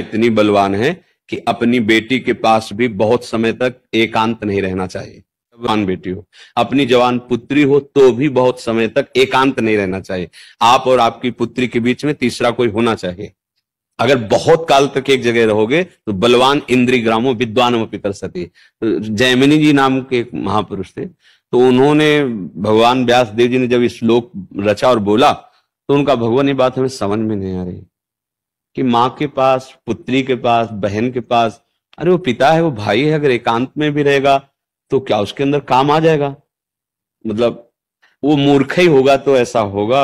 इतनी बलवान है कि अपनी बेटी के पास भी बहुत समय तक एकांत नहीं रहना चाहिए जवान बेटी हो अपनी जवान पुत्री हो तो भी बहुत समय तक एकांत नहीं रहना चाहिए आप और आपकी पुत्री के बीच में तीसरा कोई होना चाहिए अगर बहुत काल तक एक जगह रहोगे तो बलवान इंद्री ग्रामो विद्वान पितर सती जयमिनी जी नाम के एक महापुरुष थे तो उन्होंने भगवान व्यास देव जी ने जब श्लोक रचा और बोला तो उनका भगवान ये बात हमें समझ में नहीं आ रही कि माँ के पास पुत्री के पास बहन के पास अरे वो पिता है वो भाई है अगर एकांत में भी रहेगा तो क्या उसके अंदर काम आ जाएगा मतलब वो मूर्ख ही होगा तो ऐसा होगा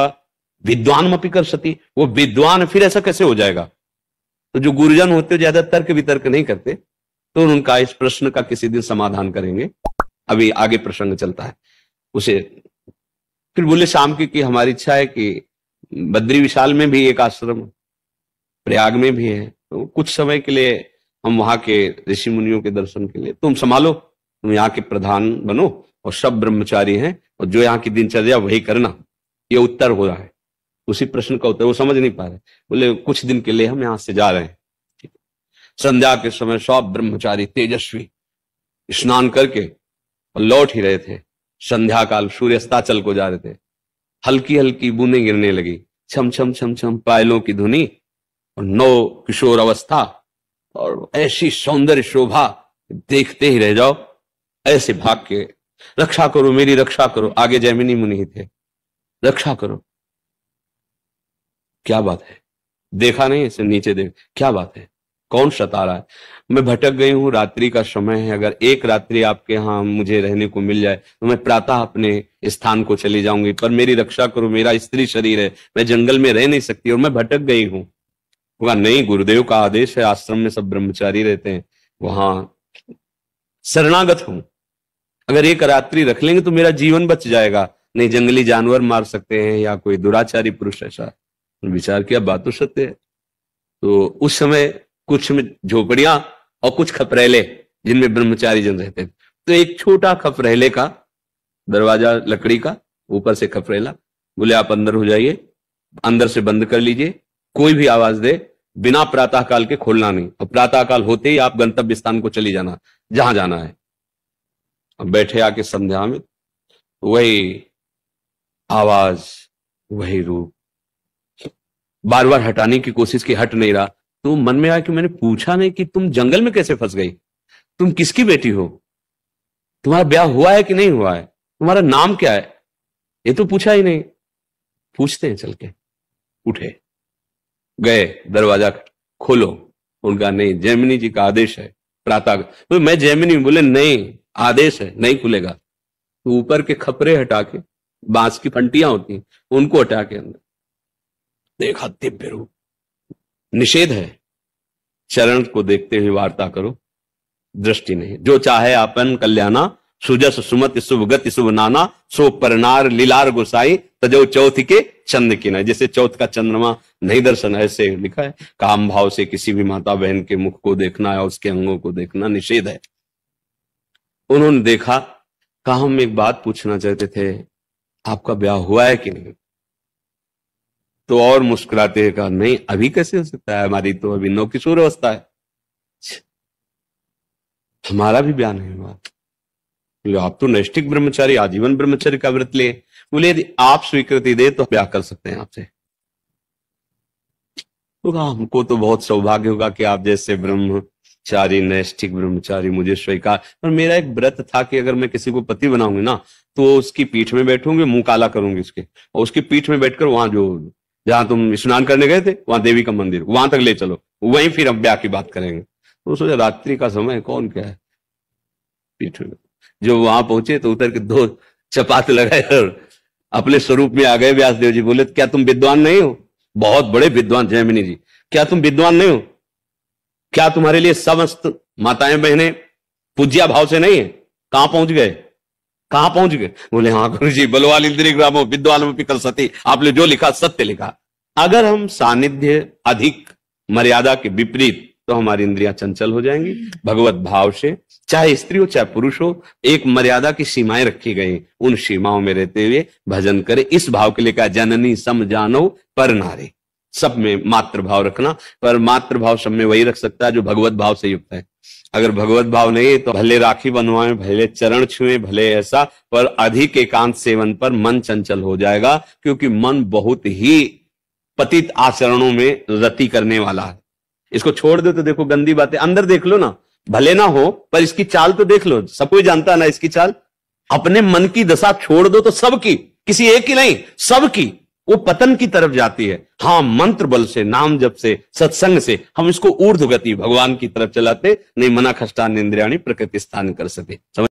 विद्वान मपी कर सती वो विद्वान फिर ऐसा कैसे हो जाएगा तो जो गुरुजन होते हो ज्यादा तर्क वितर्क नहीं करते तो उनका इस प्रश्न का किसी दिन समाधान करेंगे अभी आगे प्रसंग चलता है उसे फिर बोले शाम की कि हमारी इच्छा है कि बद्री विशाल में भी एक आश्रम प्रयाग में भी है तो कुछ समय के लिए हम वहां के ऋषि मुनियों के दर्शन के लिए तुम संभालो तुम यहाँ के प्रधान बनो और सब ब्रह्मचारी हैं और जो यहाँ की दिनचर्या वही करना ये उत्तर हो रहा है उसी प्रश्न का उत्तर वो समझ नहीं पा रहे बोले कुछ दिन के लिए हम यहाँ से जा रहे हैं संध्या के समय सब ब्रह्मचारी तेजस्वी स्नान करके और लौट ही रहे थे संध्या काल सूर्यस्ताचल को जा रहे थे हल्की हल्की बूंदें गिरने लगी छम छम छम छम पायलों की धुनी और नौ किशोर अवस्था और ऐसी सौंदर्य शोभा देखते ही रह जाओ ऐसे भाग के रक्षा करो मेरी रक्षा करो आगे जैमिनी मुनि थे रक्षा करो क्या बात है देखा नहीं इसे नीचे देख क्या बात है कौन सता रहा है मैं भटक गई हूँ रात्रि का समय है अगर एक रात्रि आपके यहां मुझे रहने को मिल जाए तो मैं प्रातः अपने स्थान को चली जाऊंगी पर मेरी रक्षा करो मेरा स्त्री शरीर है मैं जंगल में रह नहीं सकती और मैं भटक गई हूँ होगा नहीं गुरुदेव का आदेश है आश्रम में सब ब्रह्मचारी रहते हैं वहां शरणागत हूं अगर एक रात्रि रख लेंगे तो मेरा जीवन बच जाएगा नहीं जंगली जानवर मार सकते हैं या कोई दुराचारी पुरुष ऐसा विचार किया बात तो सत्य है तो उस समय कुछ झोपड़ियां और कुछ खपरेले जिनमें ब्रह्मचारी जन रहते थे तो एक छोटा खपरेले का दरवाजा लकड़ी का ऊपर से खपरेला बोले आप अंदर हो जाइए अंदर से बंद कर लीजिए कोई भी आवाज दे बिना प्रातः काल के खोलना नहीं और प्रातः काल होते ही आप गंतव्य स्थान को चली जाना जहां जाना है अब बैठे आके संध्या में वही आवाज वही रूप बार बार हटाने की कोशिश की हट नहीं रहा तो मन में आया कि मैंने पूछा नहीं कि तुम जंगल में कैसे फंस गई तुम किसकी बेटी हो तुम्हारा ब्याह हुआ है कि नहीं हुआ है तुम्हारा नाम क्या है ये तो पूछा ही नहीं पूछते हैं चल के उठे गए दरवाजा खोलो उनका नहीं जैमिनी जी का आदेश है प्रातः तो मैं जैमिनी बोले नहीं आदेश है नहीं खुलेगा तो ऊपर के खपरे हटा के बांस की फंटियां होती हैं उनको हटा के अंदर देखा दिव्य रूप निषेध है चरण को देखते हुए वार्ता करो दृष्टि नहीं जो चाहे आपन कल्याणा सुजस सुमत शुभ गति शुभ नाना सो परनार लीलार गोसाई तजो चौथ के चंद की जैसे चौथ का चंद्रमा नहीं दर्शन है ऐसे लिखा है काम भाव से किसी भी माता बहन के मुख को देखना या उसके अंगों को देखना निषेध है उन्होंने देखा कहा हम एक बात पूछना चाहते थे आपका ब्याह हुआ है कि नहीं तो और मुस्कुराते हुए कहा नहीं अभी कैसे हो सकता है हमारी तो अभी नौकिशोर अवस्था है हमारा भी ब्याह नहीं हुआ बोले आप तो नैष्टिक ब्रह्मचारी आजीवन ब्रह्मचारी का व्रत ले बोले यदि आप स्वीकृति दे तो ब्याह कर सकते हैं आपसे तो हमको तो बहुत सौभाग्य होगा कि आप जैसे ब्रह्मचारी नैष्ठिक ब्रह्मचारी मुझे स्वीकार पर मेरा एक व्रत था कि अगर मैं किसी को पति बनाऊंगी ना तो उसकी पीठ में बैठूंगी मुंह काला करूंगी उसके और उसकी पीठ में बैठकर वहां जो जहां तुम स्नान करने गए थे वहां देवी का मंदिर वहां तक ले चलो वहीं फिर हम ब्याह की बात करेंगे तो सोचा रात्रि का समय कौन क्या है पीठ में जब वहां पहुंचे तो उतर के दो चपात लगाए और अपने स्वरूप में आ गए व्यासदेव जी बोले क्या तुम विद्वान नहीं हो बहुत बड़े विद्वान जयमिनी जी क्या तुम विद्वान नहीं हो क्या तुम्हारे लिए समस्त माताएं बहने पूज्या भाव से नहीं है कहां पहुंच गए कहां पहुंच गए बोले हाँ गुरु जी बलवाल इंद्री ग्रामो विद्वान पिकल सती आपने जो लिखा सत्य लिखा अगर हम सानिध्य अधिक मर्यादा के विपरीत तो हमारी इंद्रियां चंचल हो जाएंगी हम्म। भगवत भाव से चाहे स्त्री हो चाहे पुरुष हो एक मर्यादा की सीमाएं रखी गई उन सीमाओं में रहते हुए भजन करे इस भाव के लिए कहा जननी सम जानो पर नारे सब में मात्र भाव रखना पर मात्र भाव सब में वही रख सकता है जो भगवत भाव से युक्त है अगर भगवत भाव नहीं तो भले राखी बनवाए भले चरण छुए भले ऐसा पर अधिक एकांत सेवन पर मन चंचल हो जाएगा क्योंकि मन बहुत ही पतित आचरणों में रति करने वाला है इसको छोड़ दो तो देखो गंदी बातें अंदर देख लो ना भले ना हो पर इसकी चाल तो देख लो सब कोई जानता ना इसकी चाल अपने मन की दशा छोड़ दो तो सबकी किसी एक ही नहीं सबकी वो पतन की तरफ जाती है हाँ मंत्र बल से नाम जप से सत्संग से हम इसको ऊर्ध गति भगवान की तरफ चलाते नहीं मना खष्टान इंद्रियाणी प्रकृति स्थान कर सके समझ